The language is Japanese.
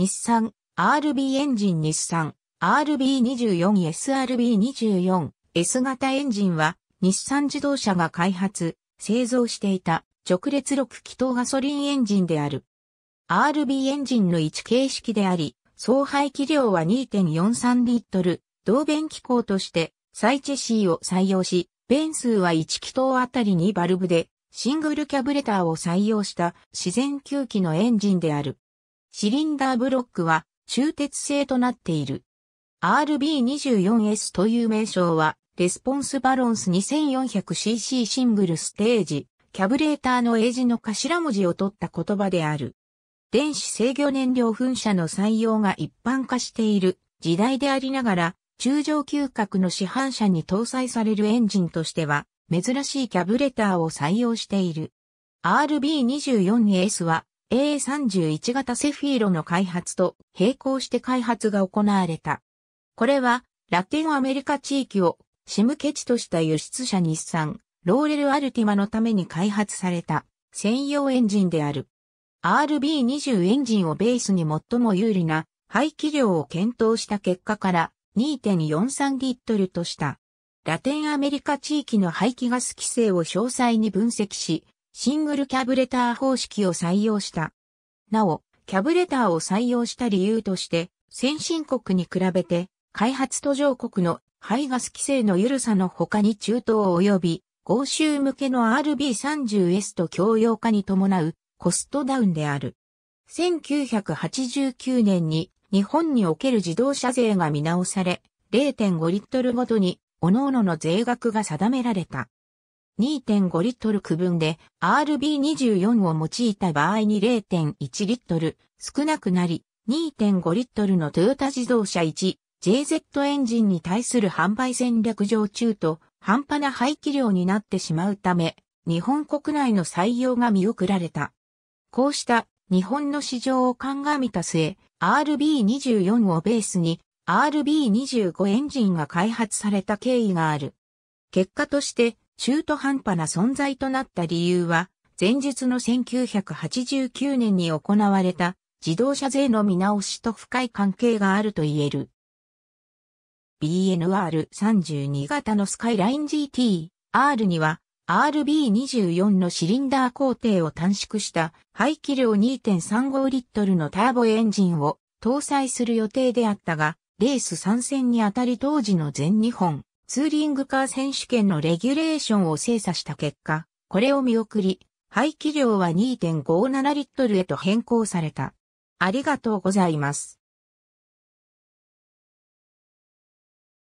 日産 RB エンジン日産 RB24SRB24 S 型エンジンは日産自動車が開発、製造していた直列6気筒ガソリンエンジンである。RB エンジンの1形式であり、総排気量は2.43リットル、同弁機構としてサイチェシーを採用し、弁ン数は1気筒あたりにバルブでシングルキャブレターを採用した自然吸気のエンジンである。シリンダーブロックは鋳鉄製となっている。RB24S という名称は、レスポンスバロンス 2400cc シングルステージ、キャブレーターの英字の頭文字を取った言葉である。電子制御燃料噴射の採用が一般化している時代でありながら、中上嗅覚の市販車に搭載されるエンジンとしては、珍しいキャブレターを採用している。RB24S は、A31 型セフィーロの開発と並行して開発が行われた。これは、ラテンアメリカ地域をシムケチとした輸出者日産、ローレル・アルティマのために開発された専用エンジンである。RB20 エンジンをベースに最も有利な排気量を検討した結果から2.43リットルとした。ラテンアメリカ地域の排気ガス規制を詳細に分析し、シングルキャブレター方式を採用した。なお、キャブレターを採用した理由として、先進国に比べて、開発途上国の排ガス規制の緩さの他に中東及び、欧州向けの RB30S と共用化に伴うコストダウンである。1989年に日本における自動車税が見直され、0.5リットルごとに各々の税額が定められた。2.5リットル区分で RB24 を用いた場合に0.1リットル少なくなり、2.5リットルのトヨタ自動車 1JZ エンジンに対する販売戦略上中と半端な排気量になってしまうため、日本国内の採用が見送られた。こうした日本の市場を鑑みた末、RB24 をベースに RB25 エンジンが開発された経緯がある。結果として中途半端な存在となった理由は、前述の1989年に行われた自動車税の見直しと深い関係があると言える。BNR32 型のスカイライン GT、R には RB24 のシリンダー工程を短縮した排気量2.35リットルのターボエンジンを搭載する予定であったが、レース参戦にあたり当時の全日本ツーリングカー選手権のレギュレーションを精査した結果、これを見送り、排気量は2.57リットルへと変更された。ありがとうございます。